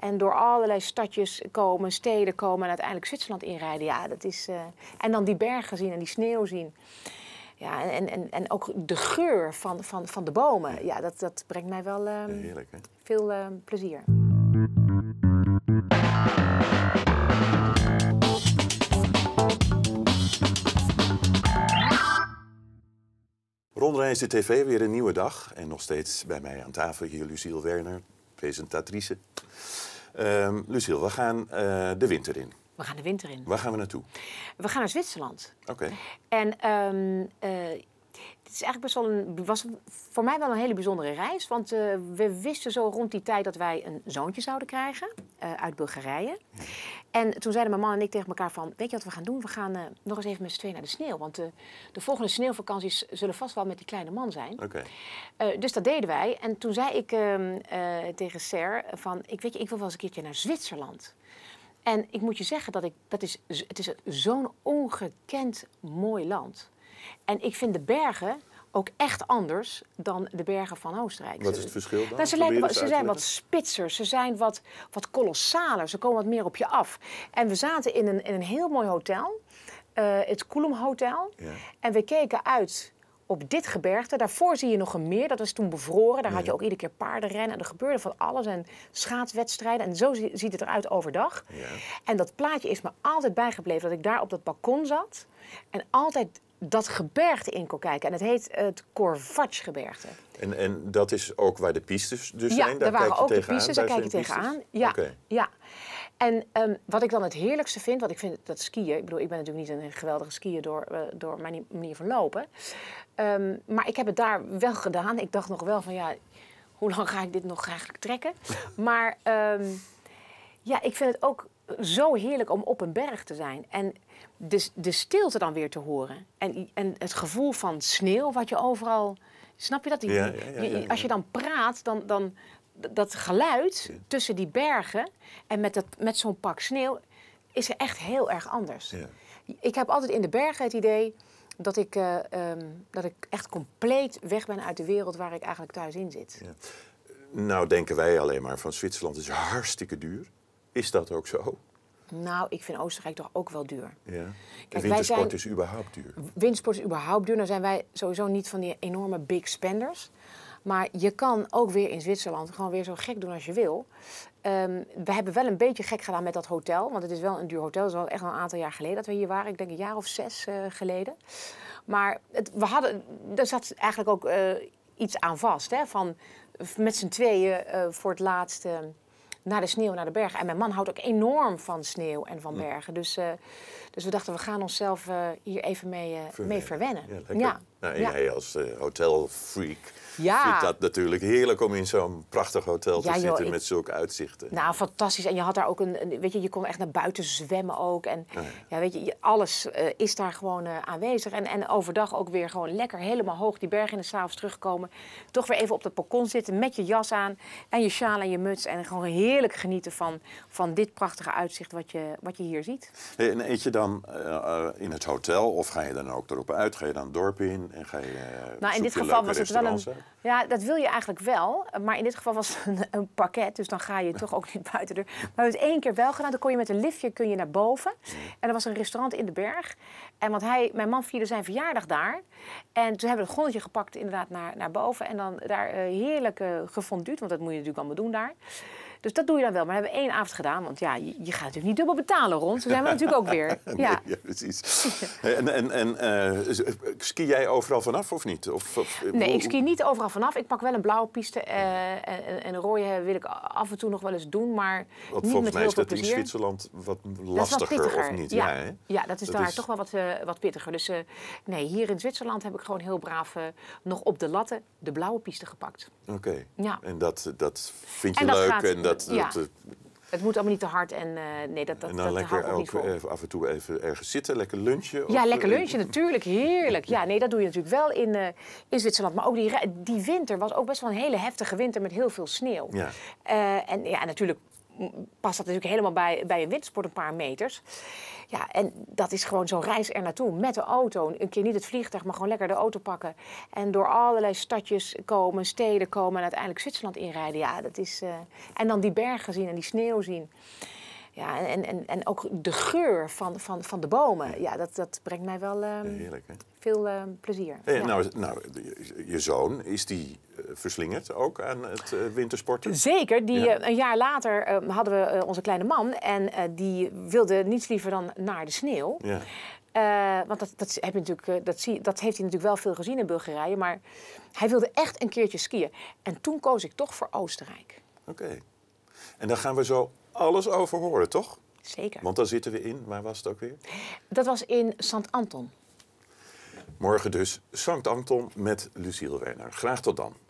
En door allerlei stadjes komen, steden komen en uiteindelijk Zwitserland inrijden. Ja, dat is, eh, en dan die bergen zien en die sneeuw zien. Ja, en, en, en ook de geur van, van, van de bomen. Ja, dat, dat brengt mij wel ehm, veel uh, plezier. Rondreis de TV, weer een nieuwe dag. En nog steeds bij mij aan tafel hier Lucille Werner, presentatrice. Um, ehm, Lucille, we gaan eh, de winter in. We gaan de winter in. Waar gaan we naartoe? We gaan naar Zwitserland. Oké. En um, het is eigenlijk best wel een, was voor mij wel een hele bijzondere reis. Want eh, we wisten zo rond die tijd dat wij een zoontje zouden krijgen eh, uit Bulgarije. En toen zeiden mijn man en ik tegen elkaar van... weet je wat we gaan doen? We gaan eh, nog eens even met z'n tweeën naar de sneeuw. Want de volgende sneeuwvakanties zullen vast wel met die kleine man zijn. Oké. dus dat deden wij. En toen zei ik ehm, tegen Ser van... Ik, weet je, ik wil wel eens een keertje naar Zwitserland. En ik moet je zeggen dat ik, dat is, het is zo'n ongekend mooi land en ik vind de bergen ook echt anders dan de bergen van Oostenrijk. Wat is het verschil dan? Nou, ze, lijken, ze zijn wat spitser, ze zijn wat, wat kolossaler, ze komen wat meer op je af. En we zaten in een, in een heel mooi hotel, eh, het Koolum Hotel. Ja. En we keken uit op dit gebergte. Daarvoor zie je nog een meer, dat was toen bevroren. Daar had je ook iedere keer paardenrennen en er gebeurde van alles. En schaatswedstrijden en zo ziet het eruit overdag. Ja. En dat plaatje is me altijd bijgebleven dat ik daar op dat balkon zat. En altijd dat gebergte in kon kijken. En het heet het Corvatsch-gebergte. En, en dat is ook waar de pistes dus zijn? Daar, daar waren ook de pistes, daar kijk je tegenaan. Ja, ja. En ehm, wat ik dan het heerlijkste vind, want ik vind dat skiën... Ik bedoel, ik ben natuurlijk niet een geweldige skier door, eh, door mijn manier van lopen. Ehm, maar ik heb het daar wel gedaan. Ik dacht nog wel van, ja, hoe lang ga ik dit nog eigenlijk trekken? maar ehm, ja, ik vind het ook zo heerlijk om op een berg te zijn. En de, de stilte dan weer te horen. En, en het gevoel van sneeuw wat je overal... Snap je dat? Die, als je dan praat, dan, dan dat geluid tussen die bergen... en met, dat, met zo'n pak sneeuw is er echt heel erg anders. Ik heb altijd in de bergen het idee dat ik, eh, ehm, dat ik echt compleet weg ben uit de wereld waar ik eigenlijk thuis in zit. Nou denken wij alleen maar van Zwitserland is hartstikke duur. Is dat ook zo? Nou, ik vind Oostenrijk toch ook wel duur. Ja. Kijk, wintersport is überhaupt duur. Wintersport is überhaupt duur. Dan zijn wij sowieso niet van die enorme big spenders. Maar je kan ook weer in Zwitserland gewoon weer zo gek doen als je wil. Ehm, we hebben wel een beetje gek gedaan met dat hotel. Want het is wel een duur hotel. Het is wel echt al een aantal jaar geleden dat we hier waren. Ik denk een jaar of zes eh, geleden. Maar we hadden, er zat eigenlijk ook eh, iets aan vast. Hè? Van met z'n tweeën eh, voor het laatste naar de sneeuw, naar de bergen. En mijn man houdt ook enorm van sneeuw en van bergen. Dus, eh, dus we dachten, we gaan onszelf eh, hier even mee, eh, mee verwennen. Ja, nou, en ja. jij als uh, hotelfreak ja. vindt dat natuurlijk heerlijk om in zo'n prachtig hotel te zitten met ik... zulke uitzichten. Nou, fantastisch. En je had daar ook een, weet je, je kon echt naar buiten zwemmen ook. En oh ja. weet je, alles eh, is daar gewoon eh, aanwezig. En, en overdag ook weer gewoon lekker helemaal hoog die bergen in de s'avonds terugkomen. Toch weer even op dat balkon zitten met je jas aan en je sjaal en je muts. En gewoon heerlijk genieten van, van dit prachtige uitzicht wat je, wat je hier ziet. en eet je dan in het hotel of ga je dan ook erop uit? Ga je dan een dorp in? En ga je. Eh, nou, in dit geval was het wel een. Ja, dat wil je eigenlijk wel. Maar in dit geval was het een, een pakket. Dus dan ga je toch ook niet buiten deur. Maar we hebben het één keer wel gedaan. Dan kon je met een liftje kun je naar boven. En er was een restaurant in de berg. En want hij, mijn man vierde zijn verjaardag daar. En toen hebben we het gonnetje gepakt, inderdaad, naar, naar boven. En dan daar eh, heerlijk uh, Want dat moet je natuurlijk allemaal doen daar. Dus dat doe je dan wel. Maar we hebben één avond gedaan, want ja, je, gaat natuurlijk niet dubbel betalen, rond. Zo zijn we natuurlijk ook weer. Ja, precies. En, en, en eh, ski jij overal vanaf of niet? Of, of, eh, nee, ik ski niet overal vanaf. Ik pak wel een blauwe piste eh, en, en, een rode wil ik af en toe nog wel eens doen, maar Want volgens mij is dat in Zwitserland wat lastiger, of niet? Ja, ja, dat is daar toch wel wat, wat pittiger. Dus nee, hier in Zwitserland heb ik gewoon heel braaf nog op de latten de blauwe piste gepakt. Oké, ja. en dat, dat vind je en leuk? gaat, en ja. Eh, het moet allemaal niet te hard en eh, nee, dat, dat, en dan lekker ook, niet af en toe even ergens zitten, lekker lunchen. Ja, of, lekker eh, lunchen natuurlijk, heerlijk. Ja, nee, dat doe je natuurlijk wel in, in Zwitserland. Maar ook die, die winter was ook best wel een hele heftige winter met heel veel sneeuw. Ja. en ja, natuurlijk past dat natuurlijk dus helemaal bij, bij een windsport een paar meters. Ja, en dat is gewoon zo'n reis er naartoe met de auto. Een keer niet het vliegtuig, maar gewoon lekker de auto pakken. En door allerlei stadjes komen, steden komen en uiteindelijk Zwitserland inrijden. Ja, dat is. Eh, en dan die bergen zien en die sneeuw zien. Ja, en, en, en ook de geur van, van, van de bomen. Ja, dat, dat brengt mij wel ehm, hè? veel ehm, plezier. nou, nou, je zoon, is die eh, verslingerd ook aan het eh, wintersporten? Zeker. Die, eh, een jaar later ehm, hadden we onze kleine man. En die wilde niets liever dan naar de sneeuw. Ja. want dat, dat, heb je natuurlijk, dat, zie, dat heeft hij natuurlijk wel veel gezien in Bulgarije. Maar hij wilde echt een keertje skiën. En toen koos ik toch voor Oostenrijk. Oké. En dan gaan we zo alles over horen, toch? Zeker. Want daar zitten we in, waar was het ook weer? Dat was in Sant Anton. Morgen dus Sankt Anton met Luciel Werner. Graag tot dan.